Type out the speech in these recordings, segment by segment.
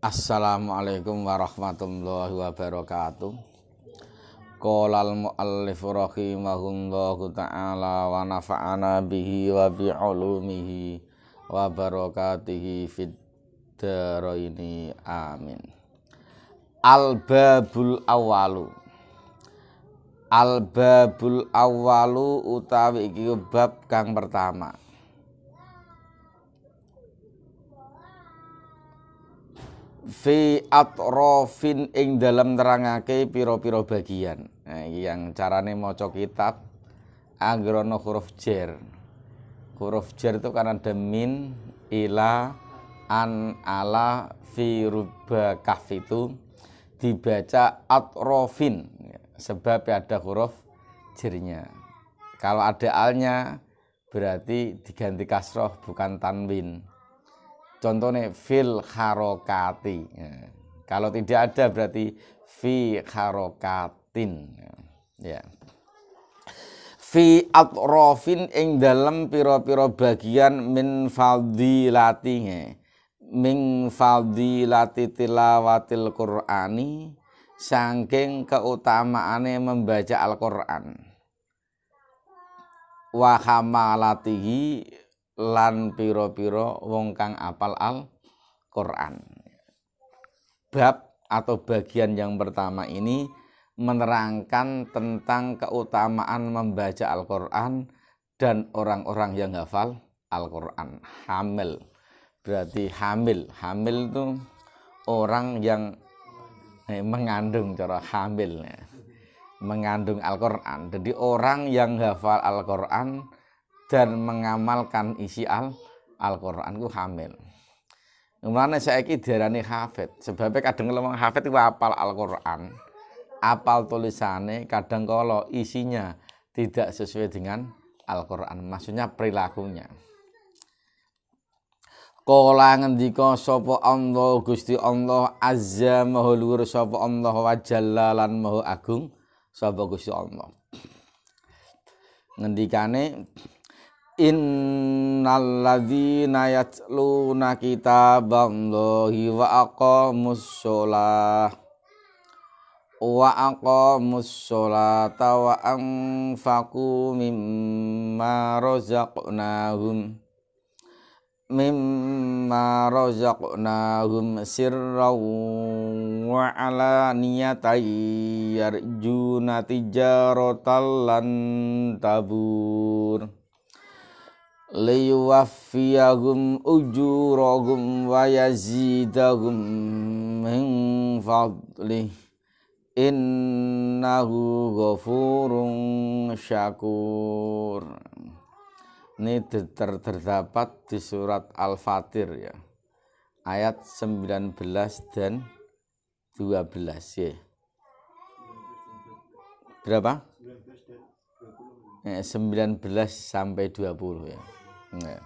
Assalamualaikum warahmatullahi wabarakatuh. Qolal muallif rahimahullahu taala wa nafa'ana bihi wa bi ulumihi wa barakatihi fid daraini amin. Al babul awalu. Al babul awalu utawi iki bab kang pertama. fi atrofin ing dalam terangake piro-piro bagian. Nah, yang carane maca kitab agrono huruf jer. Huruf jer itu karena demin ila, an, ala, fi, ruba, kaf itu dibaca atrofin sebab ada huruf jernya. Kalau ada alnya berarti diganti kasroh bukan tanwin. Contohnya fil harokati. Ya. Kalau tidak ada berarti fi harokatin. Ya. Fi atrofin ing dalam piro-piro bagian min latihnya, Min fadilati tilawatil Qur'ani saking keutamaannya membaca Al-Qur'an. Wa lan piro-piro wong kang apal al Quran. Bab atau bagian yang pertama ini menerangkan tentang keutamaan membaca Al-Quran dan orang-orang yang hafal Al-Quran. Hamil, berarti hamil. Hamil itu orang yang eh, mengandung cara hamilnya Mengandung Al-Quran. Jadi orang yang hafal Al-Quran dan mengamalkan isi al Al-Qur'an ku hamil. Mulane saiki diarani hafid. Sebabnya kadang ngomong hafid itu apal Al-Qur'an. Apal tulisannya kadang kalau isinya tidak sesuai dengan Al-Qur'an, maksudnya perilakunya. Kala ngendika sapa Allah Gusti Allah Azza Maha Luhur sapa Allah wa Jalla Maha Agung sapa Gusti Allah. Ngendikane innalladzina yatluna kitaballahi wa aqamus sholah wa aqamus sholata wa anfaqu mimma razaqnahum mimma razaqnahum sirran wa alaniyatan yarjuna tijaratan lan tabur liyuwaffiyahum ujurahum wa yazidahum min fadlih innahu ghafurun syakur ini ter terdapat di surat Al-Fatir ya ayat 19 dan 12 ya berapa? 19 eh, sampai 20 ya Nah.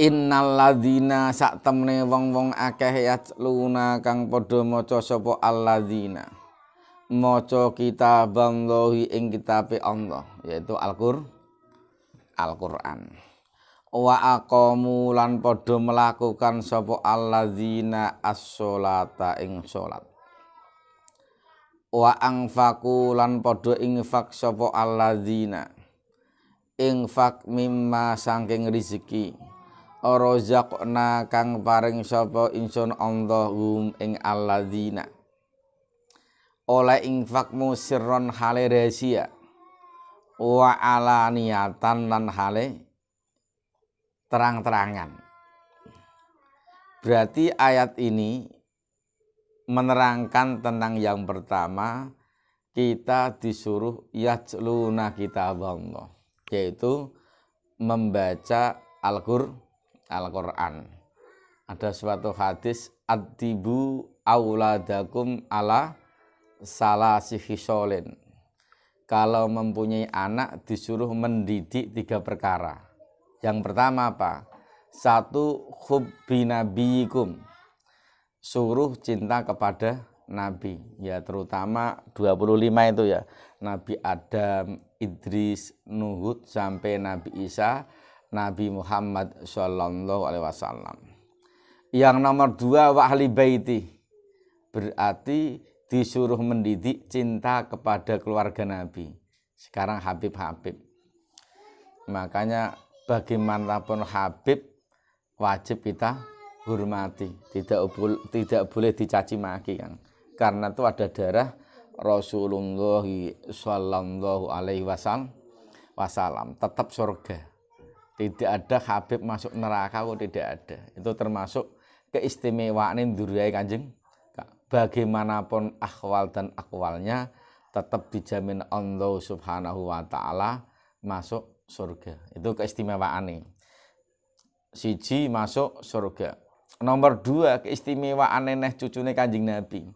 Innal ladzina sak temne wong-wong akeh luna kang padha maca sapa alladzina. Maca kitaballahi ing kitabe Allah, yaitu Al-Qur'an. Al-Qur'an. Wa aqamu lan padha melakukan sapa alladzina as-sholata ing salat. Wa angfaku lan padha infak sapa alladzina infak mimma sangking riziki orozakna kang paring sapa insun Allahum ing alladzina oleh infakmu sirron hale rahasia wa niatan lan hale terang-terangan berarti ayat ini menerangkan tentang yang pertama kita disuruh yajluna kitab Allah yaitu membaca Al-Qur quran Ada suatu hadis adibu auladakum ala salasihi sholin Kalau mempunyai anak disuruh mendidik tiga perkara. Yang pertama apa? Satu hubbi nabiyikum. Suruh cinta kepada nabi ya terutama 25 itu ya Nabi Adam, Idris, Nuhud sampai Nabi Isa, Nabi Muhammad Shallallahu Alaihi Wasallam. Yang nomor dua wahli baiti berarti disuruh mendidik cinta kepada keluarga Nabi. Sekarang Habib Habib. Makanya bagaimanapun Habib wajib kita hormati, tidak, tidak boleh dicaci maki kan karena itu ada darah Rasulullah sallallahu Alaihi Wasallam tetap surga tidak ada Habib masuk neraka kok tidak ada itu termasuk keistimewaan duriai kanjeng bagaimanapun akhwal dan akwalnya tetap dijamin Allah Subhanahu Wa Taala masuk surga itu keistimewaan ini siji masuk surga nomor dua keistimewaan neneh cucune kanjeng Nabi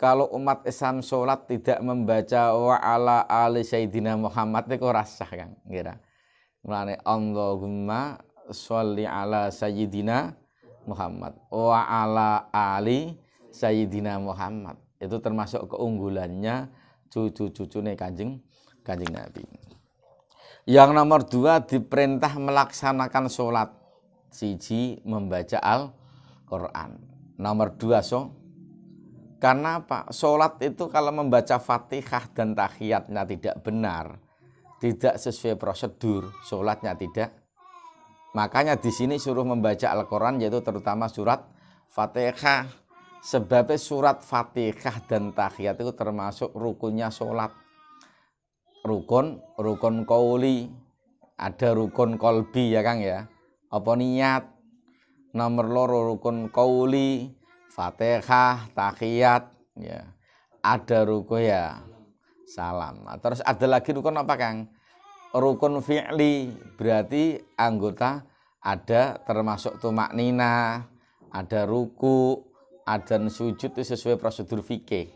kalau umat Islam sholat tidak membaca wa ala ali Sayyidina Muhammad itu rasa kan kira mulane Allahumma sholli ala Sayyidina Muhammad wa ala ali Sayyidina Muhammad itu termasuk keunggulannya cucu-cucunya cucu kanjeng kanjeng Nabi yang nomor dua diperintah melaksanakan sholat siji membaca Al-Quran nomor dua so karena apa? Sholat itu kalau membaca fatihah dan tahiyatnya tidak benar, tidak sesuai prosedur, sholatnya tidak. Makanya di sini suruh membaca Al-Quran yaitu terutama surat fatihah. Sebabnya surat fatihah dan tahiyat itu termasuk rukunnya sholat. Rukun, rukun kauli, ada rukun kolbi ya Kang ya. Apa niat? Nomor loro rukun kauli, Fatihah, tahiyat, ya. Ada ruku ya salam. Nah, terus ada lagi rukun apa Kang? Rukun fi'li berarti anggota ada termasuk tumak nina, ada ruku, ada sujud itu sesuai prosedur fikih.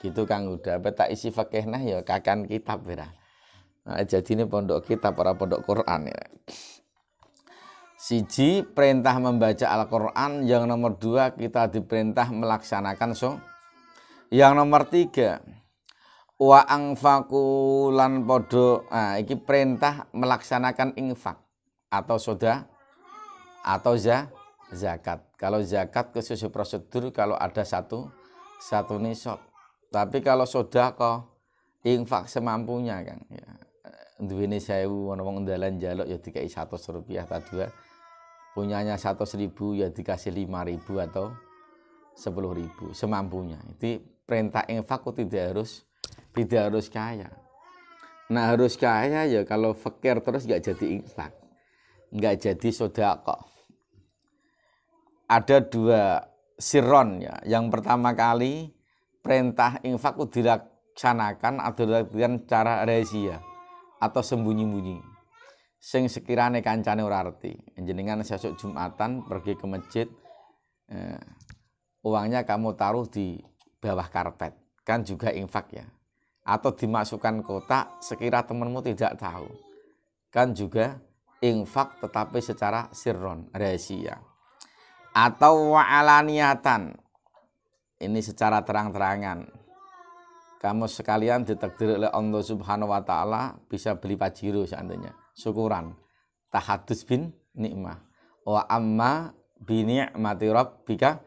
Gitu Kang udah betak isi fikih nah ya kakan kitab ya. Nah, jadi ini pondok kita para pondok Quran ya. Siji perintah membaca Al-Quran Yang nomor dua kita diperintah melaksanakan so Yang nomor tiga Wa angfaku lan podo nah, Ini perintah melaksanakan infak Atau soda Atau za, zakat Kalau zakat khusus prosedur Kalau ada satu Satu nisab Tapi kalau soda kok infak semampunya kan ya duwene 1000 ana wong dalan njaluk ya dikai 100 rupiah ta dua punyanya satu seribu ya dikasih lima ribu atau sepuluh ribu semampunya itu perintah infak tidak harus tidak harus kaya nah harus kaya ya kalau fakir terus nggak jadi infak nggak jadi sodako ada dua siron ya yang pertama kali perintah infak dilaksanakan atau dilakukan cara rahasia atau sembunyi-bunyi sing sekirane kancane ora arti. Jenengan sesuk Jumatan pergi ke masjid eh, uangnya kamu taruh di bawah karpet. Kan juga infak ya. Atau dimasukkan kotak sekira temanmu tidak tahu. Kan juga infak tetapi secara sirron, rahasia. Atau waala wa'alaniatan. Ini secara terang-terangan kamu sekalian ditakdir oleh Allah Subhanahu wa taala bisa beli pajero seandainya syukuran tahadus bin nikmah wa amma mati rob bika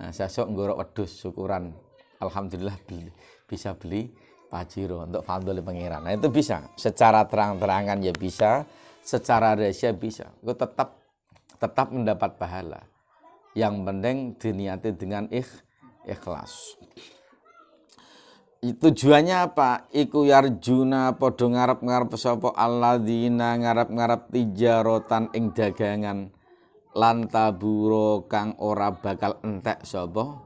nah, sok ngorok wedus syukuran alhamdulillah beli, bisa beli pajiro untuk fadhil pangeran nah itu bisa secara terang-terangan ya bisa secara rahasia bisa itu tetap tetap mendapat pahala yang penting diniati dengan ikh, ikhlas tujuannya apa iku yarjuna podo ngarep-ngarep sapa ngarap ngarep-ngarep tijarotan ing dagangan lanta buro kang ora bakal entek sopo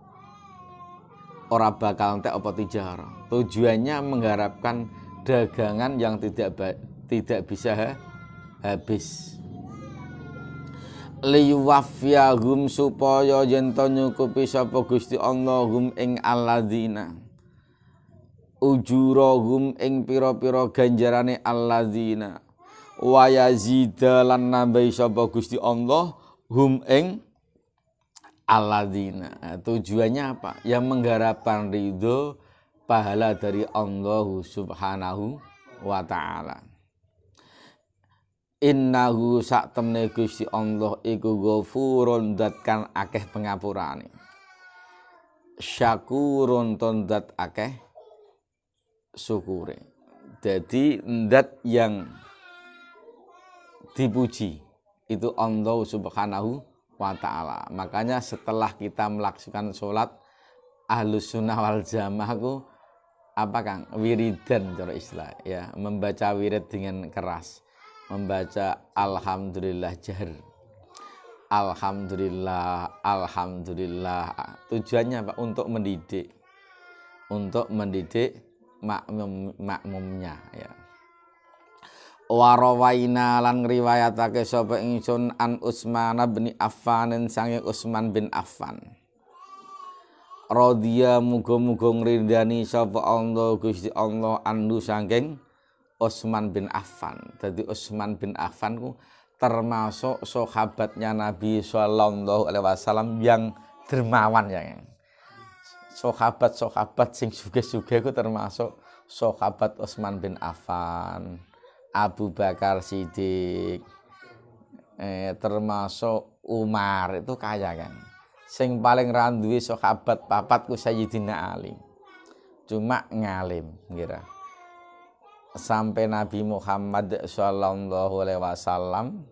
ora bakal entek apa tijar tujuannya mengharapkan dagangan yang tidak tidak bisa ha habis gum supaya yen to nyukupi sapa Gusti Allah gum eng alladzina Ujurohum ing pira-pira ganjarane Allah wa wayazidalan nambahi sapa Gusti Allah hum ing alladzina nah, tujuannya apa yang mengharapkan ridho pahala dari Allah subhanahu wa ta'ala innahu sak temne Gusti Allah iku ghafurun dat kan akeh pengapurane syakurun tondat akeh syukure. Jadi ndat yang dipuji itu Allah Subhanahu wa taala. Makanya setelah kita melaksanakan sholat ahlus sunnah wal jamaah apa Kang wiridan cara istilah ya membaca wirid dengan keras membaca alhamdulillah jahr alhamdulillah alhamdulillah tujuannya apa untuk mendidik untuk mendidik makmum makmumnya ya warawaina lan riwayatake sapa ingsun an Utsman bin Affan sange Utsman bin Affan radhiya muga-muga ngrindani sapa Allah Gusti Allah anu sanging Utsman bin Affan dadi Utsman bin Affan ku termasuk sahabatnya Nabi sallallahu alaihi wasallam yang dermawan ya sahabat-sahabat sing juga juga ku termasuk sahabat Utsman bin Affan, Abu Bakar Siddiq, eh, termasuk Umar itu kaya kan. Sing paling randui sahabat papat ku Sayyidina Ali. Cuma ngalim kira. Sampai Nabi Muhammad sallallahu alaihi wasallam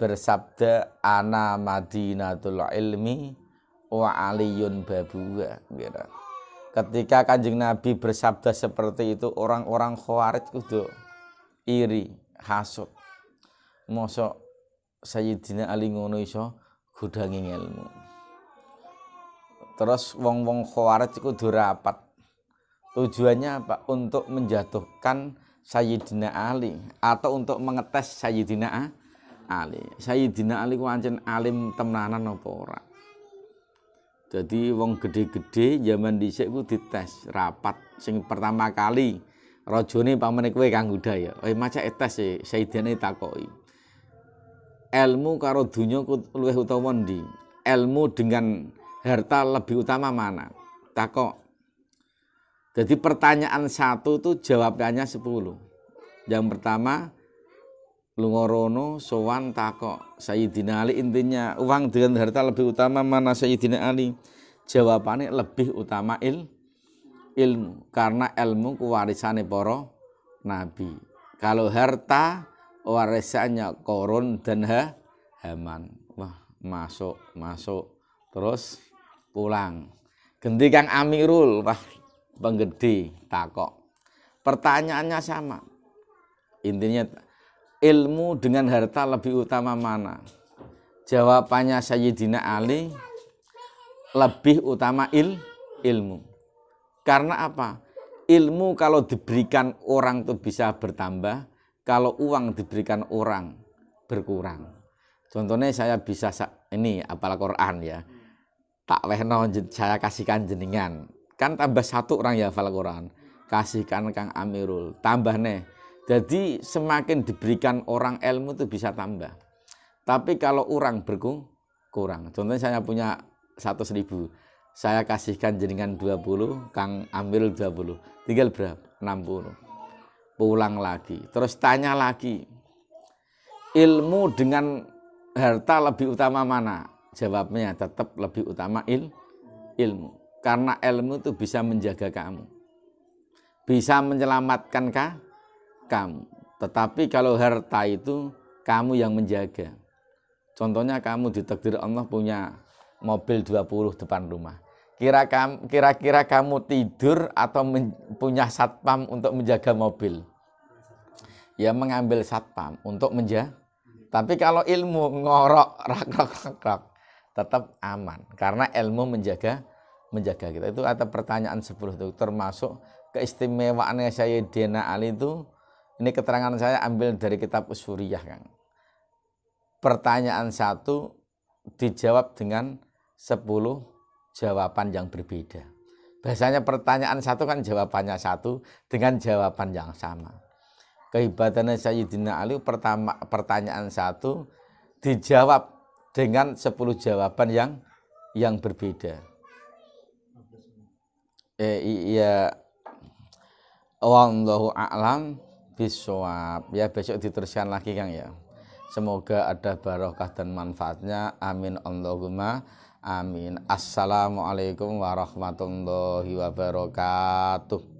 bersabda ana madinatul ilmi wa aliyun babua gitu. Ketika Kanjeng Nabi bersabda seperti itu orang-orang Khawarij itu iri, hasut. Mosok Sayyidina Ali ngono iso gudangi ilmu. Terus wong-wong Khawarij kudu rapat. Tujuannya apa? Untuk menjatuhkan Sayyidina Ali atau untuk mengetes Sayyidina Ali. Sayyidina Ali ku alim temenanan apa orang jadi wong gede-gede zaman dhisik ku dites rapat sing pertama kali rajane pamene kowe Kang Huda ya. Eh macak tes e Saidene takoki. Ilmu karo dunya ku luwih utawa ndi? Ilmu dengan harta lebih utama mana? Takok. Jadi pertanyaan satu tuh jawabannya sepuluh. Yang pertama, Lungorono sowan takok Sayyidina Ali intinya uang dengan harta lebih utama mana Sayyidina Ali jawabannya lebih utama il ilmu karena ilmu kewarisannya poro nabi kalau harta warisannya korun dan ha, haman wah masuk masuk terus pulang ganti Kang Amirul wah penggede takok pertanyaannya sama intinya ilmu dengan harta lebih utama mana? Jawabannya Sayyidina Ali lebih utama il ilmu. Karena apa? Ilmu kalau diberikan orang tuh bisa bertambah, kalau uang diberikan orang berkurang. Contohnya saya bisa ini apal Quran ya. Tak wehno saya kasihkan jenengan. Kan tambah satu orang ya hafal Quran. Kasihkan Kang Amirul. Tambah nih jadi semakin diberikan orang ilmu itu bisa tambah. Tapi kalau orang berkurang, contohnya saya punya satu seribu, saya kasihkan jaringan puluh, Kang ambil puluh, tinggal berapa? Enam puluh. Pulang lagi, terus tanya lagi. Ilmu dengan harta lebih utama mana? Jawabnya tetap lebih utama il, ilmu. Karena ilmu itu bisa menjaga kamu. Bisa menyelamatkan kamu kamu. Tetapi kalau harta itu kamu yang menjaga. Contohnya kamu di takdir Allah punya mobil 20 depan rumah. Kira-kira kamu tidur atau punya satpam untuk menjaga mobil. Ya mengambil satpam untuk menjaga. Tapi kalau ilmu ngorok rak rak rak, rak tetap aman karena ilmu menjaga menjaga kita. Itu ada pertanyaan 10 itu termasuk keistimewaannya saya Dena Ali itu ini keterangan saya ambil dari kitab Usuriyah, Kang. Pertanyaan satu dijawab dengan sepuluh jawaban yang berbeda. Biasanya pertanyaan satu kan jawabannya satu dengan jawaban yang sama. Kehibatannya Sayyidina Ali pertama pertanyaan satu dijawab dengan sepuluh jawaban yang yang berbeda. Eh, iya, allahu a'lam biswab ya besok diteruskan lagi Kang ya semoga ada barokah dan manfaatnya amin Allahumma amin assalamualaikum warahmatullahi wabarakatuh